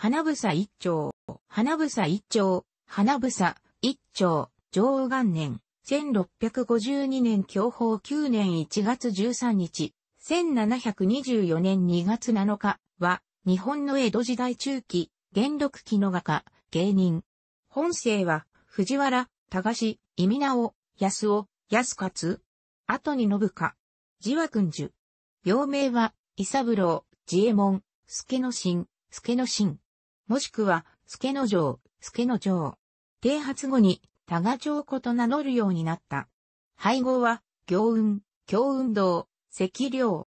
花房一丁、花房一丁、花房一丁、上元年、1652年享保9年1月13日、1724年2月7日は、日本の江戸時代中期、元禄期の画家、芸人。本姓は、藤原、高志、伊美直、安尾、安勝、後に信か。自和君樹。幼名は、伊三郎、自衛門、助の新、助の新。もしくは、助の城、助の城。定発後に、多賀城こと名乗るようになった。配合は、行運、京運動、赤梁。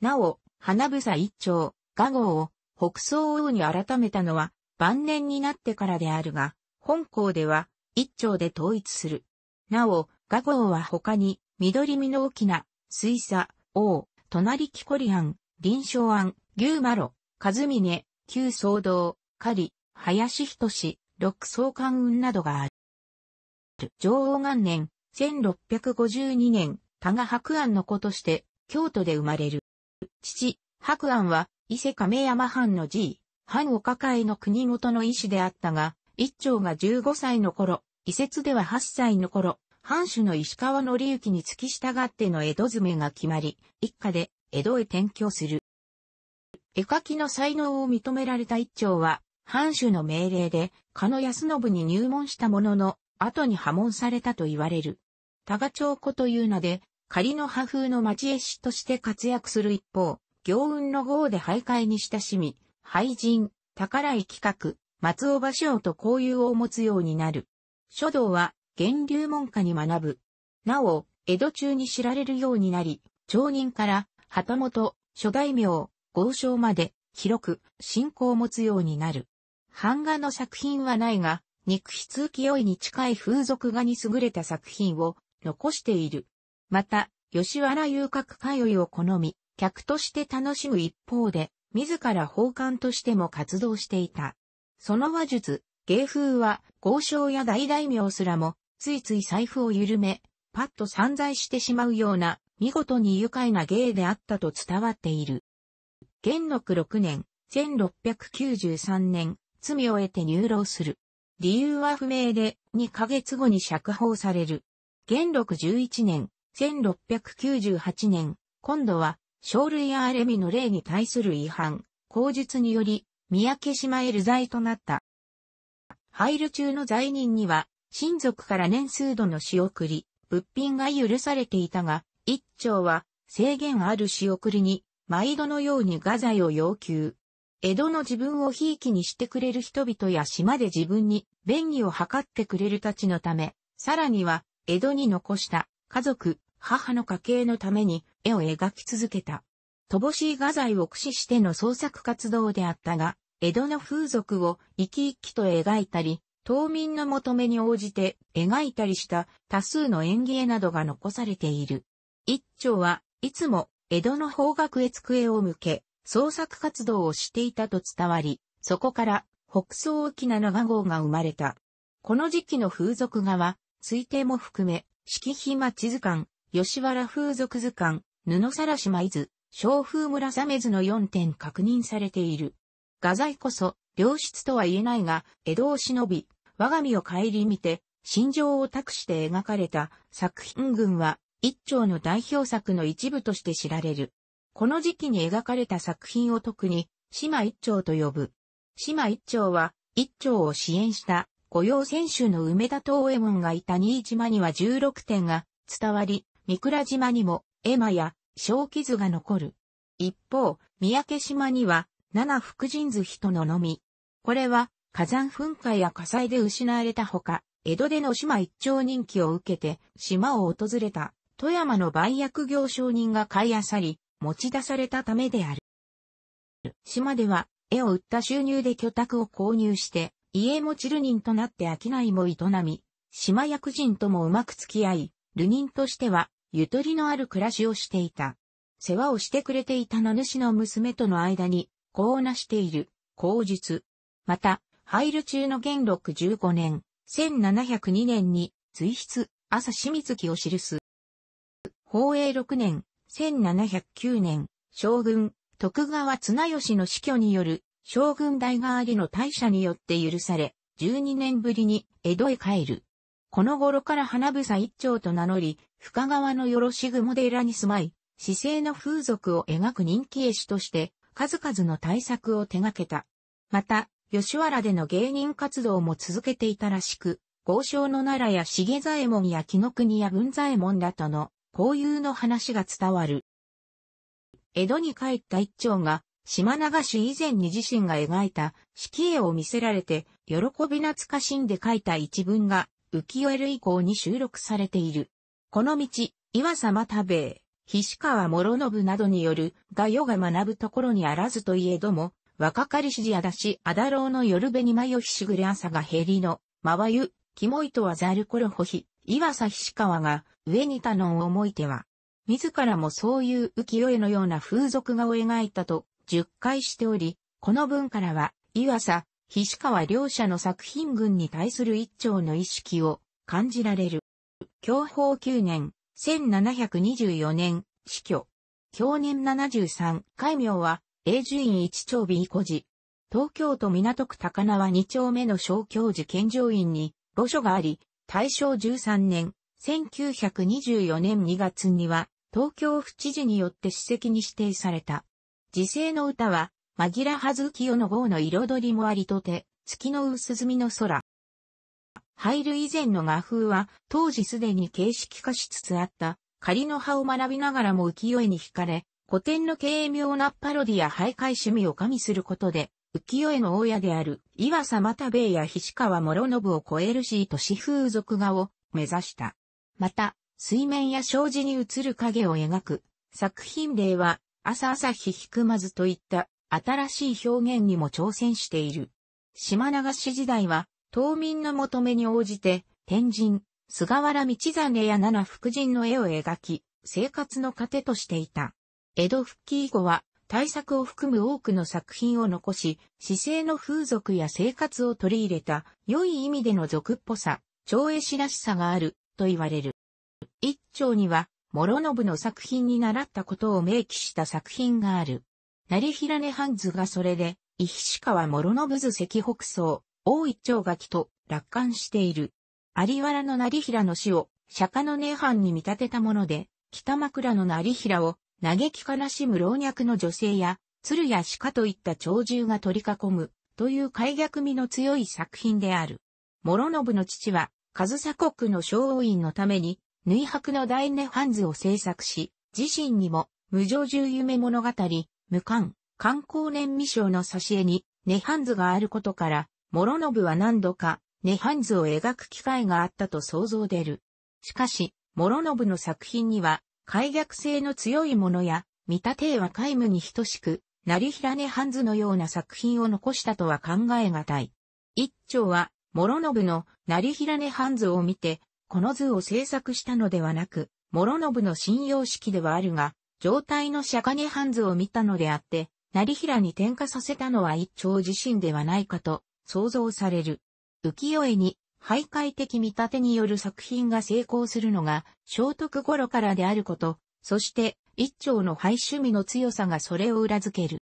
なお、花房一丁、画号を北総王に改めたのは晩年になってからであるが、本校では一丁で統一する。なお、画号は他に緑身の大きな水佐、王、隣木コリアン、臨床庵、牛マロ、和峰、旧騒動、狩り、林氏、六層官運などがある。上王元年、1652年、多賀白安の子として、京都で生まれる。父、白安は、伊勢亀山藩の爺、位、藩お抱えの国元の医師であったが、一丁が15歳の頃、移設では8歳の頃、藩主の石川則之に付き従っての江戸詰めが決まり、一家で江戸へ転居する。絵描きの才能を認められた一丁は、藩主の命令で、加野康信に入門したものの、後に破門されたと言われる。多賀町子という名で、仮の破風の町絵師として活躍する一方、行運の号で徘徊に親しみ、廃人、宝井企画、松尾芭蕉と交友を持つようになる。書道は、源流門下に学ぶ。なお、江戸中に知られるようになり、町人から、旗本、諸大名、豪商まで広く信仰を持つようになる。版画の作品はないが、肉筆浮世絵に近い風俗画に優れた作品を残している。また、吉原遊郭通いを好み、客として楽しむ一方で、自ら奉還としても活動していた。その話術、芸風は、豪商や大大名すらも、ついつい財布を緩め、パッと散財してしまうような、見事に愉快な芸であったと伝わっている。元禄6年、1693年、罪を得て入牢する。理由は不明で、2ヶ月後に釈放される。元禄11年、1698年、今度は、生類やレミの例に対する違反、口述により、三宅島へ流罪となった。配慮中の罪人には、親族から年数度の仕送り、物品が許されていたが、一丁は制限ある仕送りに毎度のように画材を要求。江戸の自分をひいきにしてくれる人々や島で自分に便宜を図ってくれるたちのため、さらには、江戸に残した家族、母の家系のために絵を描き続けた。乏しい画材を駆使しての創作活動であったが、江戸の風俗を生き生きと描いたり、島民の求めに応じて描いたりした多数の演技絵などが残されている。一丁はいつも江戸の方角へ机を向け、創作活動をしていたと伝わり、そこから北総沖七7号が生まれた。この時期の風俗画は、推定も含め、敷日町図鑑、吉原風俗図鑑、布更島伊豆、小風村鮫図の4点確認されている。画材こそ、良質とは言えないが、江戸を忍び、我が身を顧みて、心情を託して描かれた作品群は、一丁の代表作の一部として知られる。この時期に描かれた作品を特に、島一丁と呼ぶ。島一丁は、一丁を支援した、御用選手の梅田東右衛門がいた新島には16点が伝わり、三倉島にも、絵馬や、小傷が残る。一方、三宅島には、七福神図人ののみ。これは、火山噴火や火災で失われたほか、江戸での島一丁人気を受けて、島を訪れた富山の売薬業商人が買いあさり、持ち出されたためである。島では、絵を売った収入で居宅を購入して、家持ちる人となって商いも営み、島役人ともうまく付き合い、流人としては、ゆとりのある暮らしをしていた。世話をしてくれていた名主の娘との間に、こうなしている、口述。また、入る中の元禄15年、1702年に、随筆、朝清水記を記す。宝永6年、1709年、将軍、徳川綱吉の死去による、将軍代替わりの大社によって許され、12年ぶりに江戸へ帰る。この頃から花房一丁と名乗り、深川のよろし雲寺に住まい、市政の風俗を描く人気絵師として、数々の大作を手掛けた。また、吉原での芸人活動も続けていたらしく、豪商の奈良や茂左衛門や木の国や文左衛門らとの交友の話が伝わる。江戸に帰った一丁が、島流し以前に自身が描いた四季絵を見せられて、喜び懐かしんで書いた一文が、浮世絵類項に収録されている。この道、岩様多兵衛、菱川諸信などによる、が世が学ぶところにあらずといえども、若かりしじやだし、あだろうの夜べにまよひしぐれ朝がへりの、まわゆ、きもいとはざるころほひ、岩佐菱川が上にたのを思いては、自らもそういう浮世絵のような風俗画を描いたと、述回しており、この文からは、岩佐、菱川両者の作品群に対する一丁の意識を感じられる。享保9年、1724年、死去。享年73、戒名は、永住院一丁美古寺。東京都港区高輪二丁目の小教寺健常院に、墓所があり、大正13年、1924年2月には、東京府知事によって史跡に指定された。時世の歌は、紛らはずきよの号の彩りもありとて、月の薄墨の空。入る以前の画風は、当時すでに形式化しつつあった、仮の葉を学びながらも浮世絵に惹かれ、古典の軽妙なパロディや徘徊趣味を加味することで、浮世絵の大家である岩佐又兵衛や菱川諸信を超えるし都風俗画を目指した。また、水面や障子に映る影を描く作品例は朝朝日ひくまずといった新しい表現にも挑戦している。島流し時代は、島民の求めに応じて、天神、菅原道真や七福神の絵を描き、生活の糧としていた。江戸復帰以後は、大作を含む多くの作品を残し、姿勢の風俗や生活を取り入れた、良い意味での俗っぽさ、超絵師らしさがある、と言われる。一丁には、諸信の作品に習ったことを明記した作品がある。成平根藩図がそれで、伊比川諸信図赤北総、大一丁書きと、楽観している。有原の成平の死を、釈迦の根藩に見立てたもので、北枕の成平を、嘆き悲しむ老若の女性や、鶴や鹿といった鳥獣が取り囲む、という開逆味の強い作品である。諸信の父は、上総国の昭員院のために、縫白の大涅槃図を制作し、自身にも、無常獣夢物語、無冠、観光年未章の挿絵に、涅槃図があることから、諸信は何度か、涅槃図を描く機会があったと想像出る。しかし、諸信の作品には、解逆性の強いものや、見立ては皆無に等しく、成平根ンズのような作品を残したとは考えがたい。一丁は、諸信の成平根ンズを見て、この図を制作したのではなく、諸信の信用式ではあるが、状態の釈迦根ンズを見たのであって、成平に転化させたのは一丁自身ではないかと想像される。浮世絵に徘徊的見立てによる作品が成功するのが、聖徳頃からであること、そして、一丁の廃趣味の強さがそれを裏付ける。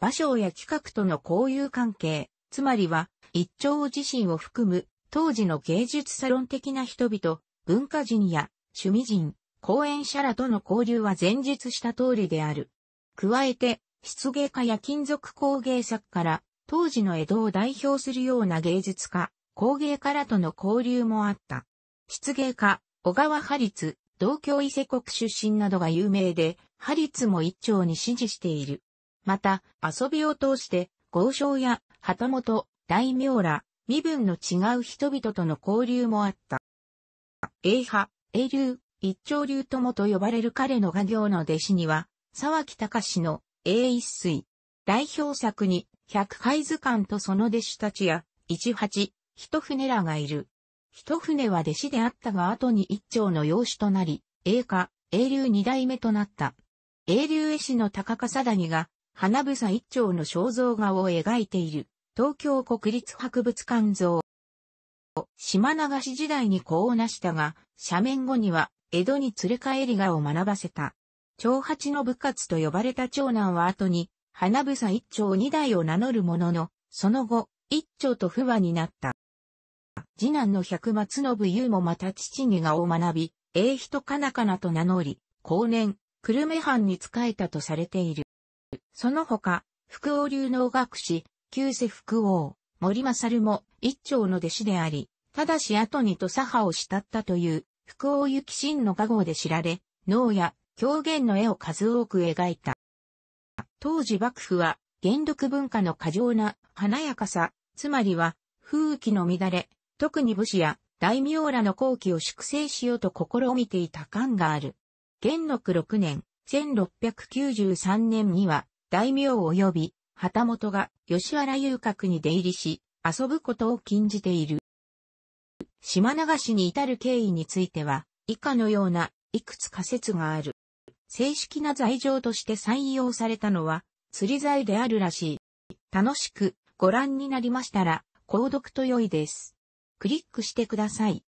芭蕉や企画との交友関係、つまりは、一丁自身を含む、当時の芸術サロン的な人々、文化人や趣味人、講演者らとの交流は前述した通りである。加えて、漆芸家や金属工芸作から、当時の江戸を代表するような芸術家、工芸家らとの交流もあった。漆芸家、小川ハリツ、同郷伊勢国出身などが有名で、ハリツも一丁に支持している。また、遊びを通して、豪商や旗本、大名ら、身分の違う人々との交流もあった。英派、英流、一丁流ともと呼ばれる彼の画業の弟子には、沢木隆の英一水。代表作に、百海図鑑とその弟子たちや、一八、一船らがいる。一船は弟子であったが後に一丁の養子となり、栄華、英流二代目となった。英流絵師の高笠谷が、花房一丁の肖像画を描いている、東京国立博物館像。島流し時代に功を成したが、斜面後には、江戸に連れ帰り画を学ばせた。長八の部活と呼ばれた長男は後に、花房一丁二代を名乗るものの、その後、一丁と不和になった。次男の百松信優もまた父にがを学び、英人かなかなと名乗り、後年、久留米藩に仕えたとされている。その他、福王流能学士、旧世福王、森勝も一丁の弟子であり、ただし後にと佐派を慕ったという、福王行真の画号で知られ、能や狂言の絵を数多く描いた。当時幕府は、元禄文化の過剰な華やかさ、つまりは、風紀の乱れ、特に武士や大名らの好機を粛清しようと試みていた感がある。元禄6年、1693年には、大名及び、旗本が吉原遊郭に出入りし、遊ぶことを禁じている。島流しに至る経緯については、以下のようないくつか説がある。正式な罪状として採用されたのは、釣り罪であるらしい。楽しくご覧になりましたら、購読と良いです。クリックしてください。